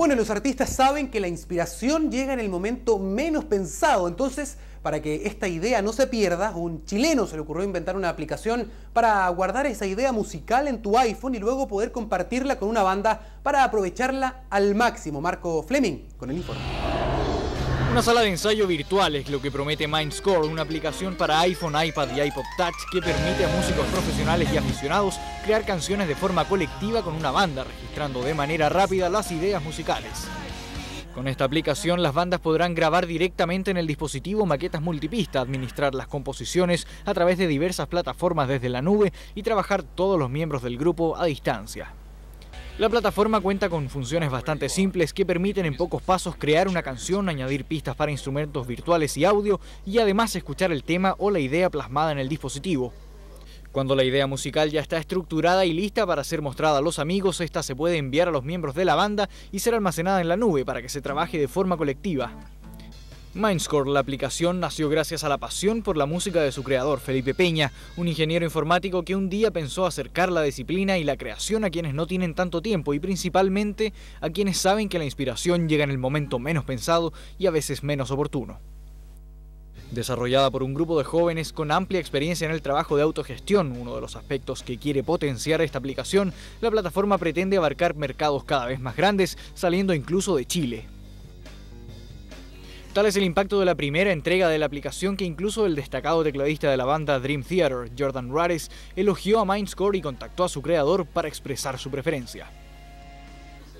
Bueno, los artistas saben que la inspiración llega en el momento menos pensado, entonces para que esta idea no se pierda, un chileno se le ocurrió inventar una aplicación para guardar esa idea musical en tu iPhone y luego poder compartirla con una banda para aprovecharla al máximo. Marco Fleming con el informe. Una sala de ensayo virtual es lo que promete Mindscore, una aplicación para iPhone, iPad y iPod Touch que permite a músicos profesionales y aficionados crear canciones de forma colectiva con una banda, registrando de manera rápida las ideas musicales. Con esta aplicación las bandas podrán grabar directamente en el dispositivo maquetas multipista, administrar las composiciones a través de diversas plataformas desde la nube y trabajar todos los miembros del grupo a distancia. La plataforma cuenta con funciones bastante simples que permiten en pocos pasos crear una canción, añadir pistas para instrumentos virtuales y audio y además escuchar el tema o la idea plasmada en el dispositivo. Cuando la idea musical ya está estructurada y lista para ser mostrada a los amigos, esta se puede enviar a los miembros de la banda y ser almacenada en la nube para que se trabaje de forma colectiva. Mindscore, la aplicación, nació gracias a la pasión por la música de su creador, Felipe Peña, un ingeniero informático que un día pensó acercar la disciplina y la creación a quienes no tienen tanto tiempo y principalmente a quienes saben que la inspiración llega en el momento menos pensado y a veces menos oportuno. Desarrollada por un grupo de jóvenes con amplia experiencia en el trabajo de autogestión, uno de los aspectos que quiere potenciar esta aplicación, la plataforma pretende abarcar mercados cada vez más grandes, saliendo incluso de Chile. Tal es el impacto de la primera entrega de la aplicación que incluso el destacado tecladista de la banda Dream Theater, Jordan Rares, elogió a Mindscore y contactó a su creador para expresar su preferencia.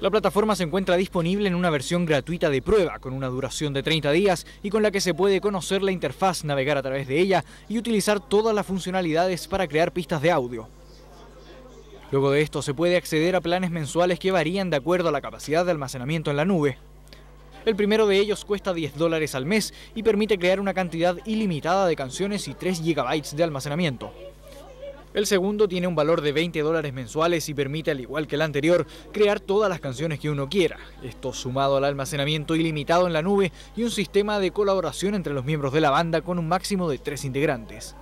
La plataforma se encuentra disponible en una versión gratuita de prueba, con una duración de 30 días y con la que se puede conocer la interfaz, navegar a través de ella y utilizar todas las funcionalidades para crear pistas de audio. Luego de esto se puede acceder a planes mensuales que varían de acuerdo a la capacidad de almacenamiento en la nube. El primero de ellos cuesta 10 dólares al mes y permite crear una cantidad ilimitada de canciones y 3 GB de almacenamiento. El segundo tiene un valor de 20 dólares mensuales y permite, al igual que el anterior, crear todas las canciones que uno quiera. Esto sumado al almacenamiento ilimitado en la nube y un sistema de colaboración entre los miembros de la banda con un máximo de tres integrantes.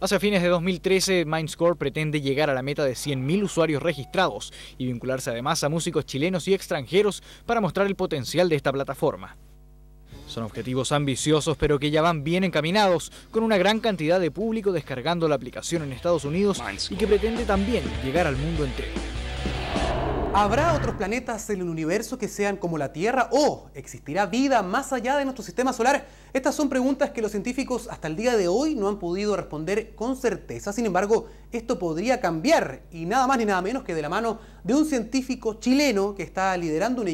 Hacia fines de 2013, Mindscore pretende llegar a la meta de 100.000 usuarios registrados y vincularse además a músicos chilenos y extranjeros para mostrar el potencial de esta plataforma. Son objetivos ambiciosos pero que ya van bien encaminados, con una gran cantidad de público descargando la aplicación en Estados Unidos y que pretende también llegar al mundo entero. ¿Habrá otros planetas en el universo que sean como la Tierra o existirá vida más allá de nuestro sistema solar? Estas son preguntas que los científicos hasta el día de hoy no han podido responder con certeza. Sin embargo, esto podría cambiar y nada más ni nada menos que de la mano de un científico chileno que está liderando una